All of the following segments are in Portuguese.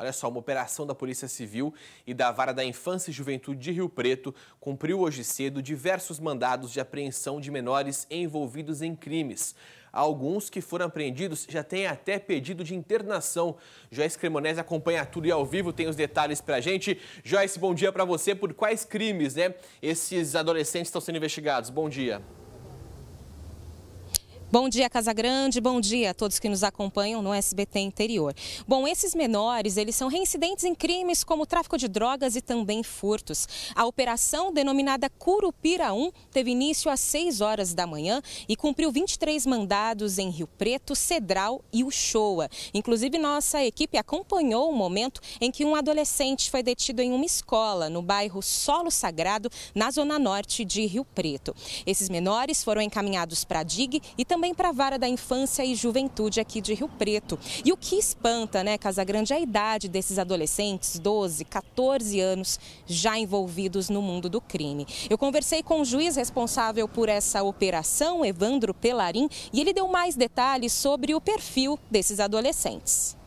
Olha só, uma operação da Polícia Civil e da Vara da Infância e Juventude de Rio Preto cumpriu hoje cedo diversos mandados de apreensão de menores envolvidos em crimes. Alguns que foram apreendidos já têm até pedido de internação. Joyce Cremonese acompanha tudo e ao vivo tem os detalhes para a gente. Joyce, bom dia para você. Por quais crimes né, esses adolescentes estão sendo investigados? Bom dia. Bom dia, Casa Grande. Bom dia a todos que nos acompanham no SBT Interior. Bom, esses menores, eles são reincidentes em crimes como tráfico de drogas e também furtos. A operação, denominada Curupira 1, teve início às 6 horas da manhã e cumpriu 23 mandados em Rio Preto, Cedral e Uchoa. Inclusive, nossa equipe acompanhou o momento em que um adolescente foi detido em uma escola no bairro Solo Sagrado, na zona norte de Rio Preto. Esses menores foram encaminhados para a DIG e também também para a vara da infância e juventude aqui de Rio Preto. E o que espanta, né, Grande, é a idade desses adolescentes, 12, 14 anos, já envolvidos no mundo do crime. Eu conversei com o juiz responsável por essa operação, Evandro Pelarim, e ele deu mais detalhes sobre o perfil desses adolescentes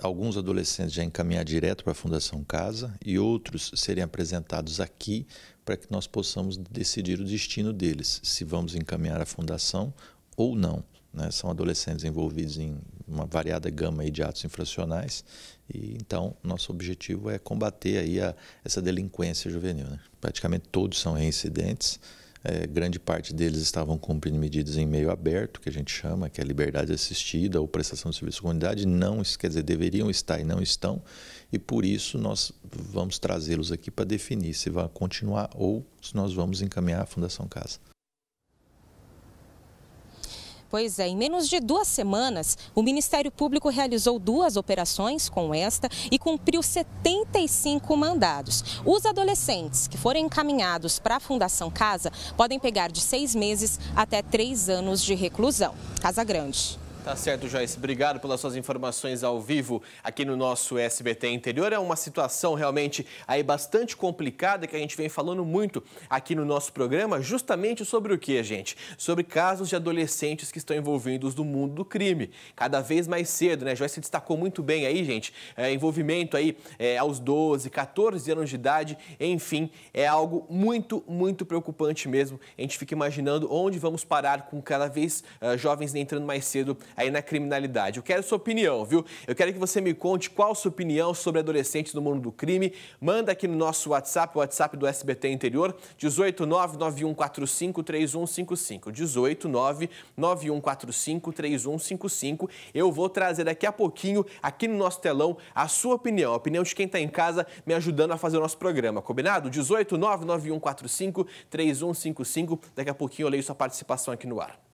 alguns adolescentes já encaminhar direto para a Fundação Casa e outros serem apresentados aqui para que nós possamos decidir o destino deles, se vamos encaminhar à Fundação ou não. Né? São adolescentes envolvidos em uma variada gama de atos infracionais e então nosso objetivo é combater aí a, essa delinquência juvenil. Né? Praticamente todos são reincidentes. É, grande parte deles estavam cumprindo medidas em meio aberto, que a gente chama, que é liberdade assistida ou prestação de serviço de comunidade, não, quer dizer, deveriam estar e não estão, e por isso nós vamos trazê-los aqui para definir se vai continuar ou se nós vamos encaminhar a Fundação Casa. Pois é, em menos de duas semanas, o Ministério Público realizou duas operações com esta e cumpriu 75 mandados. Os adolescentes que forem encaminhados para a Fundação Casa podem pegar de seis meses até três anos de reclusão. Casa Grande. Tá certo, Joyce. Obrigado pelas suas informações ao vivo aqui no nosso SBT Interior. É uma situação realmente aí bastante complicada que a gente vem falando muito aqui no nosso programa, justamente sobre o que, gente? Sobre casos de adolescentes que estão envolvidos no mundo do crime. Cada vez mais cedo, né? Joyce destacou muito bem aí, gente, é, envolvimento aí é, aos 12, 14 anos de idade, enfim, é algo muito, muito preocupante mesmo. A gente fica imaginando onde vamos parar com cada vez uh, jovens entrando mais cedo aí na criminalidade. Eu quero sua opinião, viu? Eu quero que você me conte qual a sua opinião sobre adolescentes no mundo do crime. Manda aqui no nosso WhatsApp, o WhatsApp do SBT Interior, 18991453155. 18991453155. Eu vou trazer daqui a pouquinho, aqui no nosso telão, a sua opinião, a opinião de quem está em casa me ajudando a fazer o nosso programa, combinado? 18991453155. Daqui a pouquinho eu leio sua participação aqui no ar.